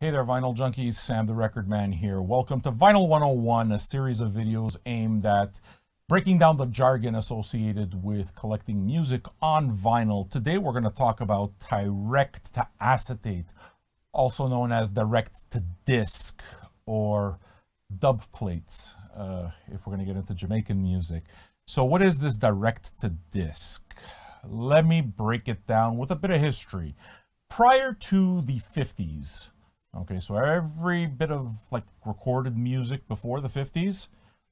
Hey there, vinyl junkies. Sam the Record Man here. Welcome to Vinyl 101, a series of videos aimed at breaking down the jargon associated with collecting music on vinyl. Today, we're going to talk about direct to acetate, also known as direct to disc or dub plates, uh, if we're going to get into Jamaican music. So, what is this direct to disc? Let me break it down with a bit of history. Prior to the 50s, Okay, so every bit of like recorded music before the 50s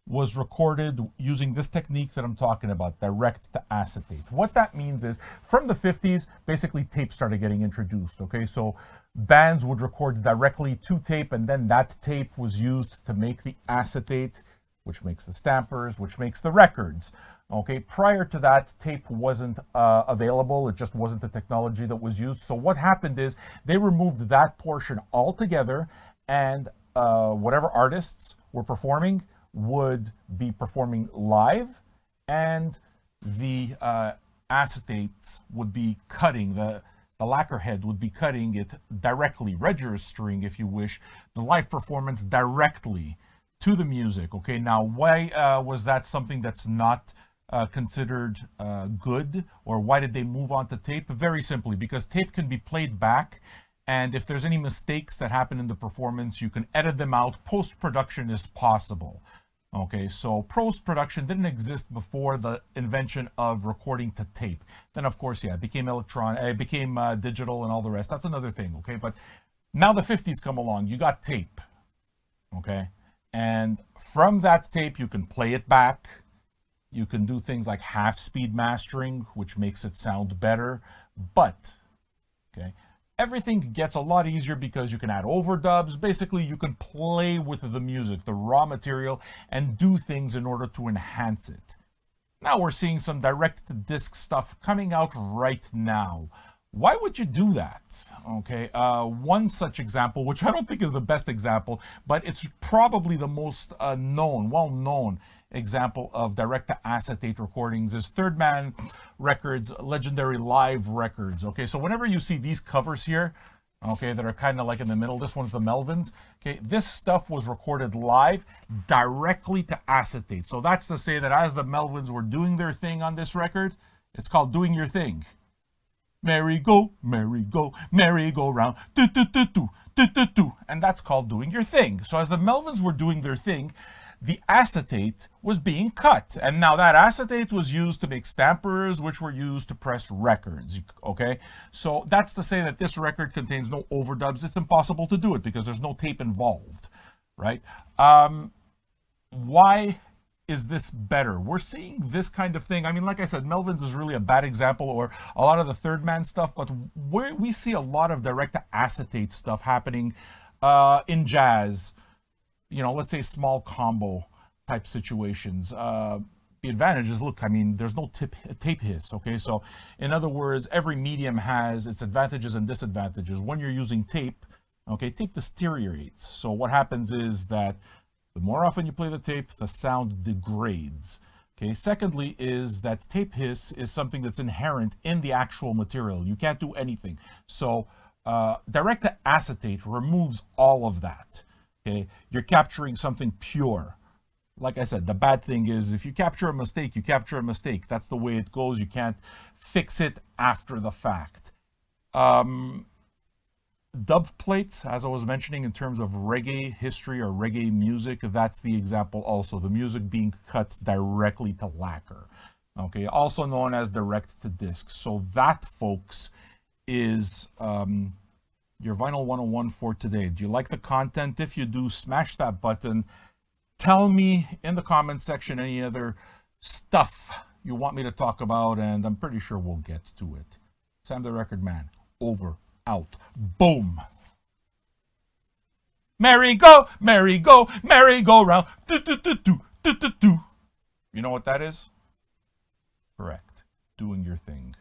was recorded using this technique that I'm talking about, direct to acetate. What that means is from the 50s, basically tape started getting introduced, okay? So bands would record directly to tape and then that tape was used to make the acetate which makes the stampers, which makes the records. Okay, prior to that, tape wasn't uh, available. It just wasn't the technology that was used. So what happened is they removed that portion altogether and uh, whatever artists were performing would be performing live and the uh, acetates would be cutting, the, the lacquer head would be cutting it directly, registering, if you wish, the live performance directly to the music. Okay, now why uh, was that something that's not uh, considered uh, good, or why did they move on to tape? Very simply, because tape can be played back, and if there's any mistakes that happen in the performance, you can edit them out. Post production is possible. Okay, so post production didn't exist before the invention of recording to tape. Then, of course, yeah, it became electron, it became uh, digital, and all the rest. That's another thing. Okay, but now the 50s come along. You got tape. Okay. And from that tape, you can play it back. You can do things like half speed mastering, which makes it sound better. But, okay, everything gets a lot easier because you can add overdubs. Basically, you can play with the music, the raw material, and do things in order to enhance it. Now we're seeing some direct-to-disc stuff coming out right now. Why would you do that? Okay, uh, one such example, which I don't think is the best example, but it's probably the most uh, known, well known example of direct to acetate recordings is Third Man Records Legendary Live Records. Okay, so whenever you see these covers here, okay, that are kind of like in the middle. This one's the Melvins. Okay, this stuff was recorded live directly to acetate. So that's to say that as the Melvins were doing their thing on this record, it's called Doing Your Thing merry go, merry go, merry go round, do do do do do do do, and that's called doing your thing. So as the Melvins were doing their thing, the acetate was being cut. And now that acetate was used to make stampers, which were used to press records, okay? So that's to say that this record contains no overdubs. It's impossible to do it because there's no tape involved, right? Um, why is this better? We're seeing this kind of thing. I mean, like I said, Melvin's is really a bad example, or a lot of the third man stuff, but we see a lot of direct acetate stuff happening uh, in jazz, you know, let's say small combo type situations. Uh, the advantage is look, I mean, there's no tip, tape hiss, okay? So, in other words, every medium has its advantages and disadvantages. When you're using tape, okay, tape deteriorates. So, what happens is that the more often you play the tape, the sound degrades. Okay, secondly is that tape hiss is something that's inherent in the actual material. You can't do anything. So uh, direct to acetate removes all of that. Okay, you're capturing something pure. Like I said, the bad thing is if you capture a mistake, you capture a mistake. That's the way it goes. You can't fix it after the fact. Um, dub plates, as I was mentioning, in terms of reggae history or reggae music, that's the example also. The music being cut directly to lacquer, okay? Also known as direct to disc. So that, folks, is um, your Vinyl 101 for today. Do you like the content? If you do, smash that button. Tell me in the comment section any other stuff you want me to talk about, and I'm pretty sure we'll get to it. Sam the Record Man, over out. Boom. Merry go, merry go, merry go round. Do, do, do, do, do, do, do. You know what that is? Correct. Doing your thing.